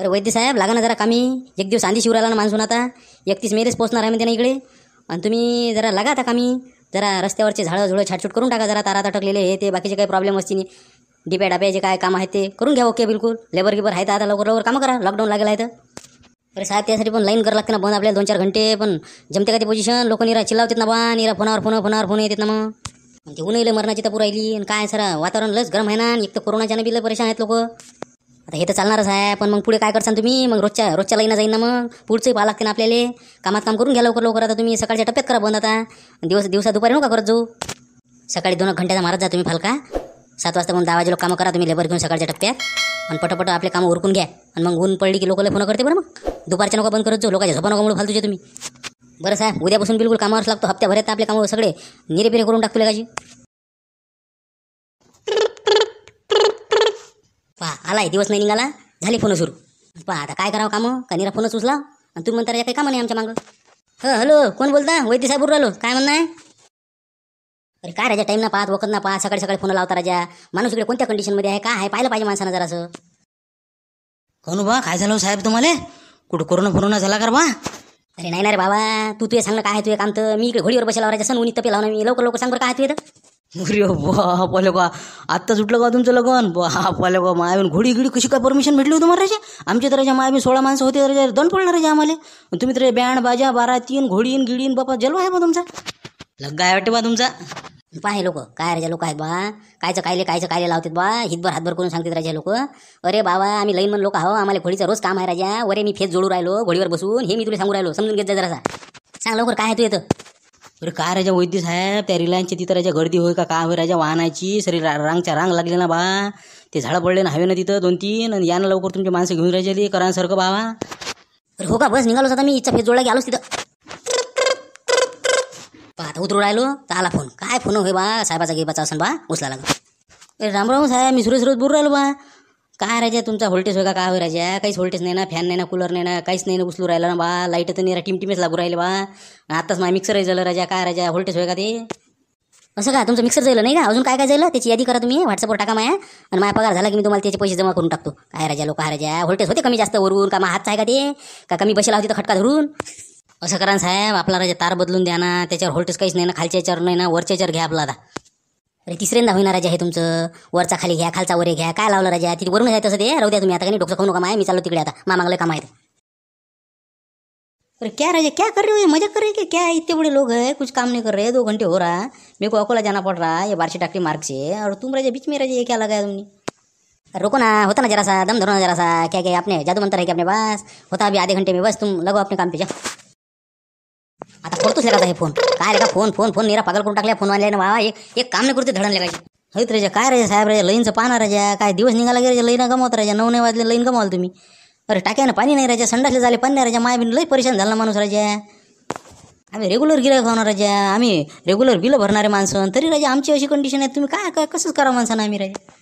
अरे वैद्य साहेब लागा ना जरा कामी एक दिवस आंधी शिवराला ना माणसून आता एकतीस मेरेच पोचणार आहे म्हणते इकडे आणि तुम्ही जरा लागा आता कामी जरा रस्त्यावरचे झाडं झुळं छाटछूट करून टाका जरा तारात अटकलेले हे ते बाकीचे काही प्रॉब्लेम असतील डिप्या डाब्या जे काय काम आहे ते करून घ्या ओके बिलकुल लेबर गिबर आहे तर आता लवकर लवकर कामं करा लॉकडाऊन लागेल आहे तर अरे साहेब त्यासाठी पण लाईन करावं लागते ना बंद आपल्याला दोन चार घंटे पण जमते का ते पोझिशन लोक निरा चिल्लावतात ना बा निरा फोनावर फोन फोनावर फोन येतात ना मग ते येईल मरणाची तर राहिली आणि काय सर वातावरण लस गरम आहे ना एक तर कोरोनाच्या बिल परेशान आहेत लोकं आता हे तर चालणारच आहे पण मग पुढे काय करसान तुम्ही मग रोजच्या रोजच्या लाईना जाईन ना मग पुढचंही पाहा लागते ना आपल्याला कामात काम करून घ्या लवकर लवकर आता तुम्ही सकाळच्या टप्प्यात करा बंद आता दिवस दिवसा दुपारी नका करत जाऊ सकाळी दोन घंट्याचा मारत जा तुम्ही फालका सात वाजता पण दहा वाजे लोक कामं करा तुम्ही लेबर घेऊन सकाळच्या टप्प्यात आणि पटापट आपले कामं उरकून घ्या आणि मग ऊन पडली की लोकांना फोन करते बरं मग दुपारच्या नका बंद करत जाऊ लोकांच्या झोपा नका म्हणून फालतूचे तुम्ही बरं साहेब उद्यापासून बिलकुल कामावरच लागतो हप्त्याभरात आपले कामं सगळे निरेपिरे करून टाकतो काही आलाय दिवस नाही निघाला झाले फोन सुरू पण आता काय करावं कामं कनीरा फोनच उचला आणि तू म्हणता काही कामं नाही आमच्या मागं ह हॅलो कोण बोलता वैद्य साहेब राहिलो काय म्हणणार अरे काय राजा टाईम ना पाहत वखत ना पाहत सकाळी सकाळी फोन लावता राजा माणूस इकडे कोणत्या कंडिशनमध्ये आहे काय आहे पाहिलं पाहिजे माणसानं असं कोण बा काय झालं हो साहेब तुम्हाला कुठं कोरोना ना झाला कर बा अरे नाही ना रे बाबा तू तुझे सांगणं काय तुझे काम तर मी इकडे घोडीवर बसायला राजा सण उनी तपे लावणार मी लवकर लवकर सांग बरं काय तुझे अरे बापा बा आत्ता सुटलं का तुमचं लगन बापा बा मायाबीन घोडी गिडी कशी काय परमिशन भेटली होती राजा आमच्या तर मायाबीन सोळा माणसं होते तर दोन पडणार राजा आम्हाला तुम्ही तर बँड बाजा बारा तीन घोडीन गिडीन बापा जलो आहे बा तुमचा लग्न आहे वाटते बा तुमचा पाहे लोक काय राजा लोक आहेत बा कायचं कायले कायचं कायले लावतात बा हितभर हातभर करून सांगतात राजा लोक अरे बाबा आम्ही लईन मन लोक आहो आम्हाला घोडीचं रोज काम आहे राजा अरे मी फेस जोडू राहिलो घोडीवर बसून हे मी तुला सांगू राहिलो समजून घेत जा जरासा सांग लवकर काय आहे तू येतं अरे काय राजा वैद्य साहेब त्या रिलायन्सच्या तिथं राजा गर्दी होय का काय होय राजा वाहनाची सरी रांगच्या रांग लागले ना बा ते झाडं पडले ना हवे ना तिथं दोन तीन आणि यानं लवकर तुमची माणसं घेऊन राहिली करांसारखं बाबा अरे हो का बस निघालोच आता मी इच्छा फेस जोडला गेलोच तिथं आता उतरू राहिलो तर आला फोन काय फोन होय बा साहेबाचा गेबाचा असं बा उचला लागला अरे रामराव साहेब मी सुरेश रोज बोलू राहिलो बा काय राजा तुमचा व्होल्टेज होगा का राजा काहीच व्होल्टेज नाही ना फॅन नाही ना कूलर नाही ना काहीच नाही ना उचलू राहिला ना बा लाईट तर नाही टिमटिमेच लागू राहिले बा आताच माझा मिक्सर झालं राजा काय राजा व्होल्टेज होय का ते असं का तुमचं मिक्सर जाईल नाही का अजून काय काय जाईल त्याची यादी करा तुम्ही व्हॉट्सअपवर टाका माया आणि माझा पगार झाला की मी तुम्हाला त्याचे पैसे जमा करून टाकतो काय राजा लोक काय राजा व्होल्टेज होते कमी जास्त वरून का हात आहे का ते का कमी पैसे लावते तर खटका धरून असं करा साहेब आपला राजा तार बदलून द्या ना त्याच्यावर व्होल्टेज काहीच नाही ना खालच्या याच्यावर नाही ना वरच्या याच्यावर घ्या आपला आता अरे तिसऱ्यांदा होईना राजा हे तुमचं वरचा खाली घ्या खालचा वरे घ्या काय लावलं राजा तिथे वरून जायचं तसं ते राहू द्या तुम्ही आता काही डोकं खाऊ नका माय मी चालू तिकडे आता मामागलं काम आहे अरे क्या राजा क्या कर रे हो मजा कर रे की क्या इतके बड़े लोग है कुछ काम नहीं कर रहे दो घंटे हो रहा मेको अकोला जाना पड़ रहा है ये बारशी टाकली मार्ग और तुम राजा बीच में राजा ये क्या लगाया तुमने रोको ना होता ना जरा सा दम धरो ना जरा सा क्या क्या आपने जादू मंत्र है कि अपने बस होता अभी आधे घंटे में बस तुम लगो अपने काम पे आता करतोच लेखाचा हे फोन काय का फोन फोन फोन निरा पागल करून टाकल्या फोन ना वा एक एक काम नाही करते धडण लागायचे हैत रेजा काय राजा साहेब राजा लईनचं पाहणार राजा काय दिवस निघाला गेले लईन गमावत राजा नऊ नऊ वाजले लईन गमावलं तुम्ही अरे टाक्यानं पाणी नाही राजा संडासले झाले पाणी नाही राजा माय बिन लई परेशान झाला माणूस राजा आम्ही रेग्युलर गिरायक खावणार राजा आम्ही रेग्युलर बिलं भरणारे माणसं तरी राजा आमची अशी कंडिशन आहे तुम्ही काय काय कसंच करा माणसानं आम्ही राजा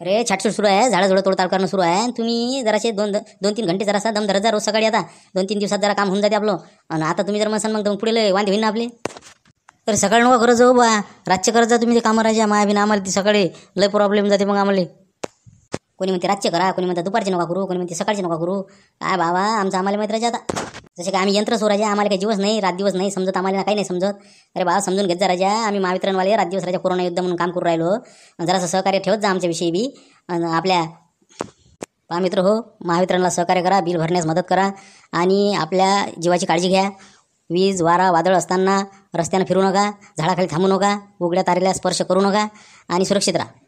अरे छाटसूट सुरू आहे झाडं झोडं तोडताळ करणं सुरू आहे तुम्ही जराशे दोन दोन तीन घंटे जरासा दम दर जा रोज सकाळी आता दोन तीन दिवसात जरा काम होऊन जाते आपलं आणि आता तुम्ही जर मसान मग पुढे लय वांदे होईन आपले तर सकाळी नको करत जाऊ बा रातचे करत जा तुम्ही ते कामं राहायच्या माया बिना आम्हाला ती सकाळी लय प्रॉब्लेम जाते मग आम्हाला कोणी म्हणते रातचे करा कोणी म्हणते दुपारची नका करू कोणी म्हणते सकाळचे नका करू काय बाबा आमचं आम्हाला मित्राच्या आता जसे की आम्ही यंत्र सोराजे आम्हाला काही दिवस नाही रात दिवस नाही समजत आम्हाला काही नाही समजत अरे बाबा समजून घेत जा राजा आम्ही महावितरणवाले रात दिवस राजा कोरोना युद्ध म्हणून काम करू राहिलो जरासं सहकार्य ठेवत जा आमच्याविषयी बी आणि आपल्या पहा मित्र हो महावितरणला सहकार्य करा बिल भरण्यास मदत करा आणि आपल्या जीवाची काळजी घ्या वीज वारा वादळ असताना रस्त्यानं फिरू नका झाडाखाली थांबू नका उघड्या तारेला स्पर्श करू नका आणि सुरक्षित राहा